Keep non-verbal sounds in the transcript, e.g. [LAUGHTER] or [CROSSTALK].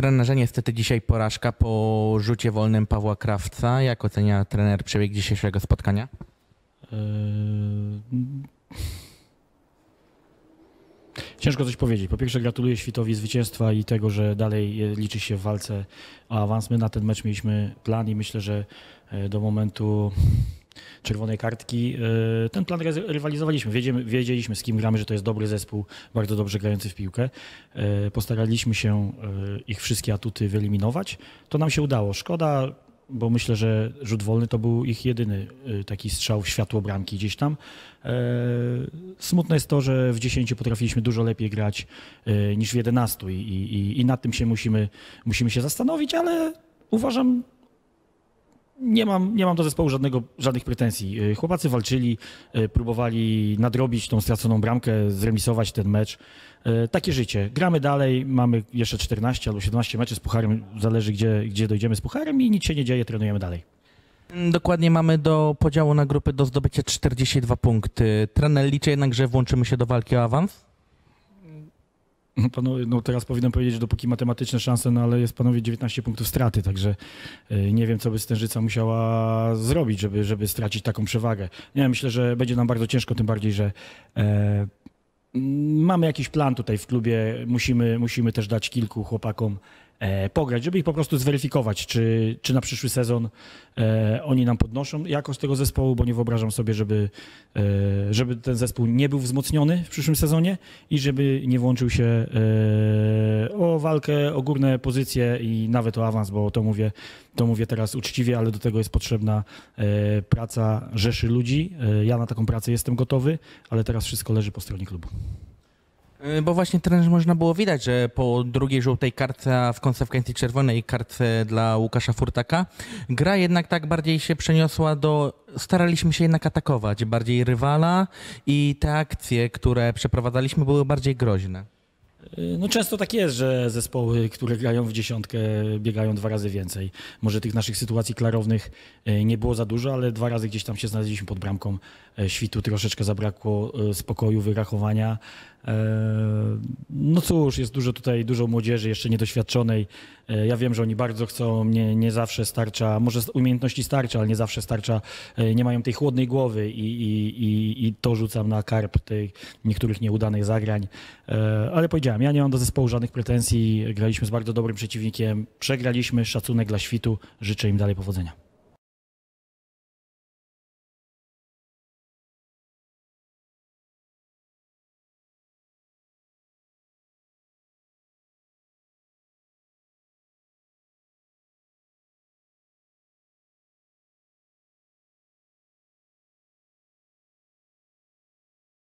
Trenerze niestety dzisiaj porażka po rzucie wolnym Pawła Krawca. Jak ocenia trener przebieg dzisiejszego spotkania? Yy, ciężko coś powiedzieć. Po pierwsze gratuluję Świtowi zwycięstwa i tego, że dalej e, liczy się w walce o awans. My na ten mecz mieliśmy plan i myślę, że e, do momentu czerwonej kartki. E, ten plan rywalizowaliśmy. Wiedzieliśmy, z kim gramy, że to jest dobry zespół, bardzo dobrze grający w piłkę. E, postaraliśmy się e, ich wszystkie atuty wyeliminować. To nam się udało. Szkoda, bo myślę, że rzut wolny to był ich jedyny taki strzał w światło bramki gdzieś tam. Smutne jest to, że w 10 potrafiliśmy dużo lepiej grać niż w 11 i, i, i nad tym się musimy, musimy się zastanowić, ale uważam, nie mam, nie mam do zespołu żadnego, żadnych pretensji. Y, chłopacy walczyli, y, próbowali nadrobić tą straconą bramkę, zremisować ten mecz. Y, takie życie. Gramy dalej, mamy jeszcze 14 albo 17 meczów z pucharem, zależy gdzie, gdzie dojdziemy z pucharem i nic się nie dzieje, trenujemy dalej. Dokładnie mamy do podziału na grupy do zdobycia 42 punkty. Trener liczy jednak, że włączymy się do walki o awans? [LAUGHS] Panowie, no teraz powinienem powiedzieć, dopóki matematyczne szanse, no ale jest panowie 19 punktów straty, także e, nie wiem, co by Stężyca musiała zrobić, żeby, żeby stracić taką przewagę. Nie, myślę, że będzie nam bardzo ciężko, tym bardziej, że e, mamy jakiś plan tutaj w klubie. Musimy, musimy też dać kilku chłopakom E, pograć, żeby ich po prostu zweryfikować, czy, czy na przyszły sezon e, oni nam podnoszą jakość tego zespołu, bo nie wyobrażam sobie, żeby, e, żeby ten zespół nie był wzmocniony w przyszłym sezonie i żeby nie włączył się o walkę, o górne pozycje i nawet o awans, bo to mówię, to mówię teraz uczciwie, ale do tego jest potrzebna praca rzeszy ludzi. Ja na taką pracę jestem gotowy, ale teraz wszystko leży po stronie klubu. Y, bo właśnie trener można było widać, że po drugiej żółtej kartce, w konsekwencji czerwonej kartce dla Łukasza Furtaka, gra jednak tak bardziej się przeniosła do. Staraliśmy się jednak atakować bardziej rywala i te akcje, które przeprowadzaliśmy, były bardziej groźne. Y, no często tak jest, że zespoły, które grają w dziesiątkę, biegają dwa razy więcej. Może tych naszych sytuacji klarownych y, nie było za dużo, ale dwa razy gdzieś tam się znaleźliśmy pod bramką świtu, troszeczkę zabrakło spokoju, wyrachowania. E, no cóż, jest dużo tutaj, dużo młodzieży jeszcze niedoświadczonej. E, ja wiem, że oni bardzo chcą, nie, nie zawsze starcza, może umiejętności starcza, ale nie zawsze starcza, e, nie mają tej chłodnej głowy i, i, i, i to rzucam na karp tych niektórych nieudanych zagrań. Ale powiedziałem, ja nie mam do zespołu żadnych pretensji, graliśmy z bardzo dobrym przeciwnikiem, przegraliśmy, szacunek dla świtu, życzę im dalej powodzenia.